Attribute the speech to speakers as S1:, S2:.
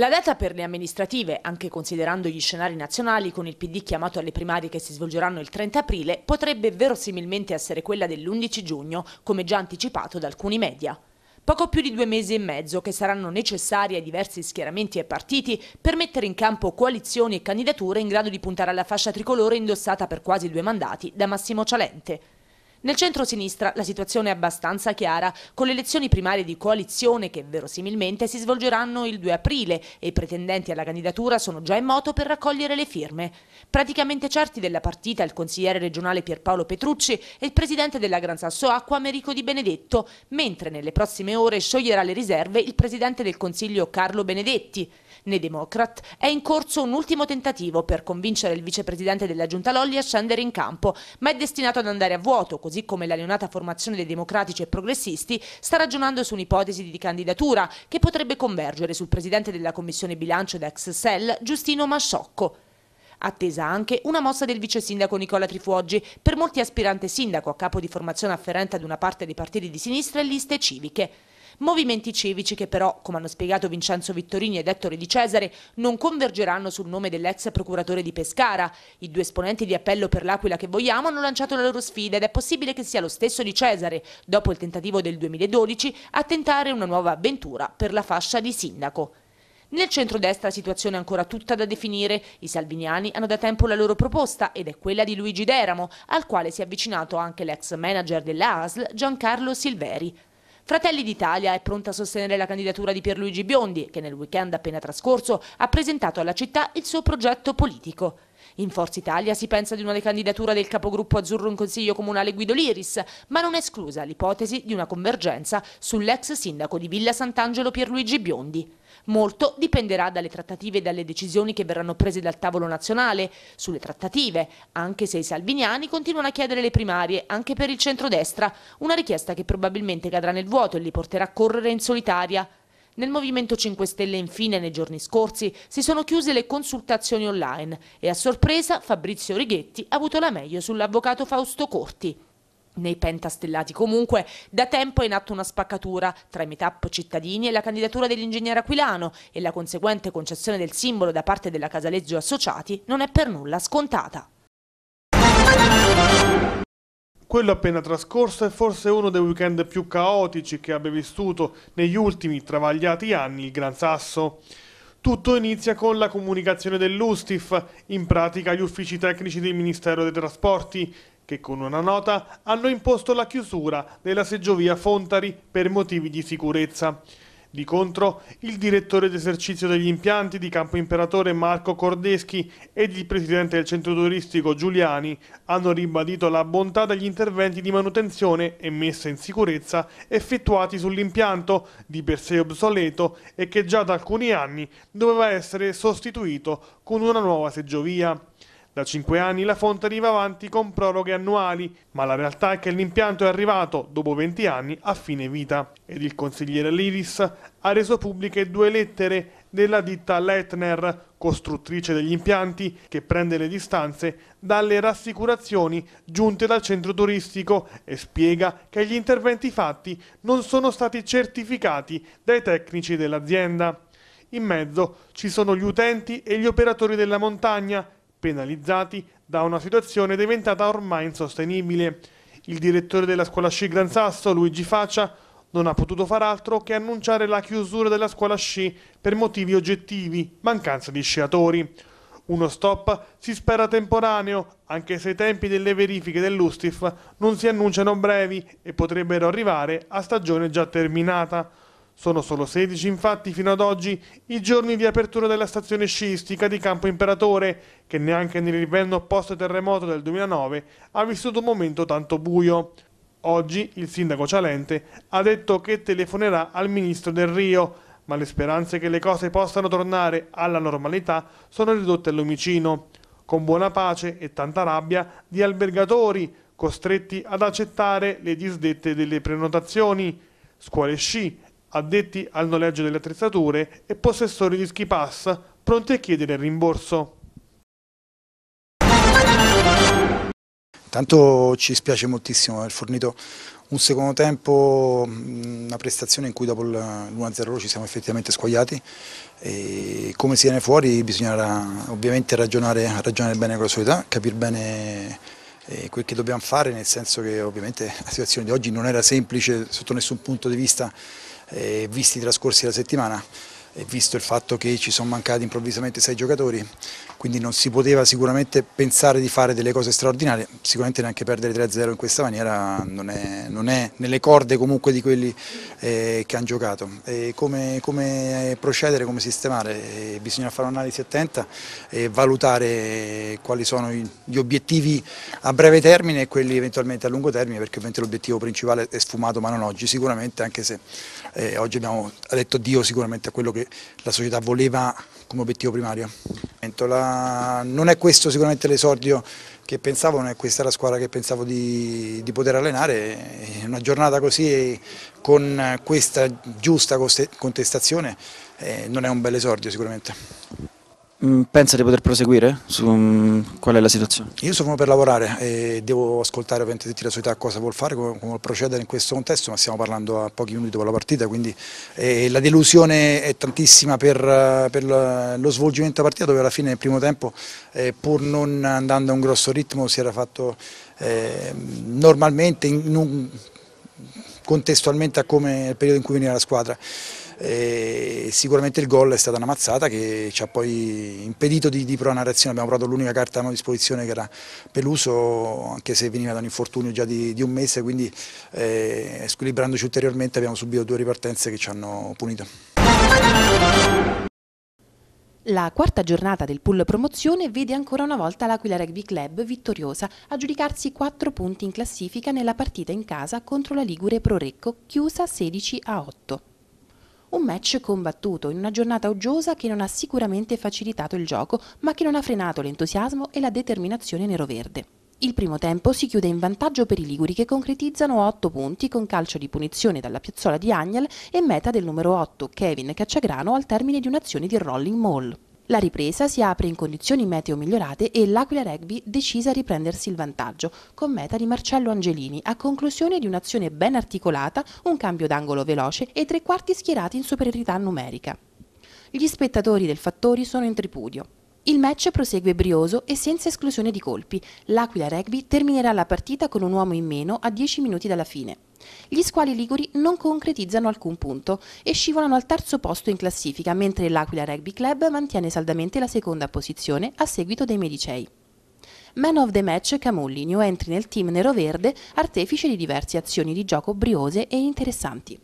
S1: La data per le amministrative, anche considerando gli scenari nazionali con il PD chiamato alle primarie che si svolgeranno il 30 aprile, potrebbe verosimilmente essere quella dell'11 giugno, come già anticipato da alcuni media. Poco più di due mesi e mezzo che saranno necessari ai diversi schieramenti e partiti per mettere in campo coalizioni e candidature in grado di puntare alla fascia tricolore indossata per quasi due mandati da Massimo Cialente. Nel centro-sinistra la situazione è abbastanza chiara, con le elezioni primarie di coalizione che verosimilmente si svolgeranno il 2 aprile e i pretendenti alla candidatura sono già in moto per raccogliere le firme. Praticamente certi della partita il consigliere regionale Pierpaolo Petrucci e il presidente della Gran Sasso Acqua Americo Di Benedetto, mentre nelle prossime ore scioglierà le riserve il presidente del Consiglio Carlo Benedetti. Nei Democrat è in corso un ultimo tentativo per convincere il vicepresidente della giunta Lolli a scendere in campo, ma è destinato ad andare a vuoto, così come la neonata formazione dei democratici e progressisti sta ragionando su un'ipotesi di candidatura che potrebbe convergere sul presidente della commissione bilancio ed ex SEL, Giustino Masciocco. Attesa anche una mossa del vice sindaco Nicola Trifuoggi, per molti aspirante sindaco a capo di formazione afferente ad una parte dei partiti di sinistra e liste civiche. Movimenti civici che però, come hanno spiegato Vincenzo Vittorini ed Ettore Di Cesare, non convergeranno sul nome dell'ex procuratore di Pescara. I due esponenti di appello per l'Aquila che vogliamo hanno lanciato la loro sfida ed è possibile che sia lo stesso Di Cesare, dopo il tentativo del 2012, a tentare una nuova avventura per la fascia di sindaco. Nel centrodestra la situazione è ancora tutta da definire. I salviniani hanno da tempo la loro proposta ed è quella di Luigi Deramo, al quale si è avvicinato anche l'ex manager della ASL Giancarlo Silveri. Fratelli d'Italia è pronta a sostenere la candidatura di Pierluigi Biondi, che nel weekend appena trascorso ha presentato alla città il suo progetto politico. In Forza Italia si pensa di una ricandidatura del capogruppo azzurro in Consiglio Comunale Guido Liris, ma non è esclusa l'ipotesi di una convergenza sull'ex sindaco di Villa Sant'Angelo Pierluigi Biondi. Molto dipenderà dalle trattative e dalle decisioni che verranno prese dal tavolo nazionale. Sulle trattative, anche se i salviniani continuano a chiedere le primarie, anche per il centrodestra, una richiesta che probabilmente cadrà nel vuoto e li porterà a correre in solitaria. Nel Movimento 5 Stelle infine nei giorni scorsi si sono chiuse le consultazioni online e a sorpresa Fabrizio Righetti ha avuto la meglio sull'avvocato Fausto Corti. Nei pentastellati comunque da tempo è in atto una spaccatura tra i meetup cittadini e la candidatura dell'ingegnere Aquilano e la conseguente concessione del simbolo da parte della Casaleggio Associati non è per nulla scontata.
S2: Quello appena trascorso è forse uno dei weekend più caotici che abbia vissuto negli ultimi travagliati anni il Gran Sasso. Tutto inizia con la comunicazione dell'Ustif, in pratica gli uffici tecnici del Ministero dei Trasporti, che con una nota hanno imposto la chiusura della seggiovia Fontari per motivi di sicurezza. Di contro, il direttore d'esercizio degli impianti di Campo Imperatore Marco Cordeschi ed il presidente del centro turistico Giuliani hanno ribadito la bontà degli interventi di manutenzione e messa in sicurezza effettuati sull'impianto, di per sé obsoleto e che già da alcuni anni doveva essere sostituito con una nuova seggiovia. Da cinque anni la fonte arriva avanti con proroghe annuali, ma la realtà è che l'impianto è arrivato, dopo 20 anni, a fine vita. Ed il consigliere Liris ha reso pubbliche due lettere della ditta Leitner, costruttrice degli impianti, che prende le distanze dalle rassicurazioni giunte dal centro turistico e spiega che gli interventi fatti non sono stati certificati dai tecnici dell'azienda. In mezzo ci sono gli utenti e gli operatori della montagna penalizzati da una situazione diventata ormai insostenibile. Il direttore della scuola sci Gran Sasso, Luigi Faccia, non ha potuto far altro che annunciare la chiusura della scuola sci per motivi oggettivi, mancanza di sciatori. Uno stop si spera temporaneo, anche se i tempi delle verifiche dell'Ustif non si annunciano brevi e potrebbero arrivare a stagione già terminata. Sono solo 16 infatti fino ad oggi i giorni di apertura della stazione sciistica di Campo Imperatore, che neanche nell'inverno post-terremoto del 2009 ha vissuto un momento tanto buio. Oggi il sindaco Cialente ha detto che telefonerà al ministro del Rio, ma le speranze che le cose possano tornare alla normalità sono ridotte all'omicino, con buona pace e tanta rabbia di albergatori costretti ad accettare le disdette delle prenotazioni, scuole sci addetti al noleggio delle attrezzature e possessori di schipass pronti a chiedere il rimborso.
S3: Intanto ci spiace moltissimo aver fornito un secondo tempo, mm, una prestazione in cui dopo l'1-0 ci siamo effettivamente squagliati e come si viene fuori bisognerà ovviamente ragionare, ragionare bene con la società, capire bene eh, quel che dobbiamo fare, nel senso che ovviamente la situazione di oggi non era semplice sotto nessun punto di vista eh, visti i trascorsi della settimana e visto il fatto che ci sono mancati improvvisamente sei giocatori, quindi non si poteva sicuramente pensare di fare delle cose straordinarie, sicuramente neanche perdere 3-0 in questa maniera non è, non è, nelle corde comunque di quelli eh, che hanno giocato. Come, come, procedere, come sistemare? Eh, bisogna fare un'analisi attenta e valutare quali sono gli obiettivi a breve termine e quelli eventualmente a lungo termine, perché ovviamente l'obiettivo principale è sfumato ma non oggi sicuramente, anche se eh, oggi abbiamo detto Dio sicuramente a quello che la società voleva come obiettivo primario. La... non è questo sicuramente l'esordio che pensavo, non è questa la squadra che pensavo di, di poter allenare, una giornata così con questa giusta contestazione eh, non è un bel esordio sicuramente. Mm, pensa di poter proseguire? Su, um, qual è la situazione? Io sono per lavorare e devo ascoltare ovviamente tutti la società cosa vuol fare, come, vuol procedere in questo contesto, ma stiamo parlando a pochi minuti dopo la partita, quindi eh, la delusione è tantissima per, per lo svolgimento della partita dove alla fine nel primo tempo, eh, pur non andando a un grosso ritmo, si era fatto eh, normalmente, un, contestualmente a come il periodo in cui veniva la squadra. E sicuramente il gol è stata una mazzata che ci ha poi impedito di, di provare una reazione, abbiamo provato l'unica carta a disposizione che era Peluso, anche se veniva da un infortunio già di, di un mese, quindi eh, squilibrandoci ulteriormente abbiamo subito due ripartenze che ci hanno punito.
S4: La quarta giornata del pool promozione vede ancora una volta l'Aquila Rugby Club vittoriosa aggiudicarsi 4 punti in classifica nella partita in casa contro la Ligure Prorecco, chiusa 16 a 8. Un match combattuto in una giornata uggiosa che non ha sicuramente facilitato il gioco, ma che non ha frenato l'entusiasmo e la determinazione neroverde. Il primo tempo si chiude in vantaggio per i Liguri che concretizzano 8 punti con calcio di punizione dalla piazzola di Agnel e meta del numero 8 Kevin Cacciagrano al termine di un'azione di rolling mall. La ripresa si apre in condizioni meteo migliorate e l'Aquila Rugby decisa a riprendersi il vantaggio, con meta di Marcello Angelini, a conclusione di un'azione ben articolata, un cambio d'angolo veloce e tre quarti schierati in superiorità numerica. Gli spettatori del Fattori sono in tripudio. Il match prosegue brioso e senza esclusione di colpi. L'Aquila Rugby terminerà la partita con un uomo in meno a 10 minuti dalla fine. Gli squali liguri non concretizzano alcun punto e scivolano al terzo posto in classifica, mentre l'Aquila Rugby Club mantiene saldamente la seconda posizione a seguito dei Medicei. Man of the match Camulli, new entry nel team nero-verde, artefice di diverse azioni di gioco briose e interessanti.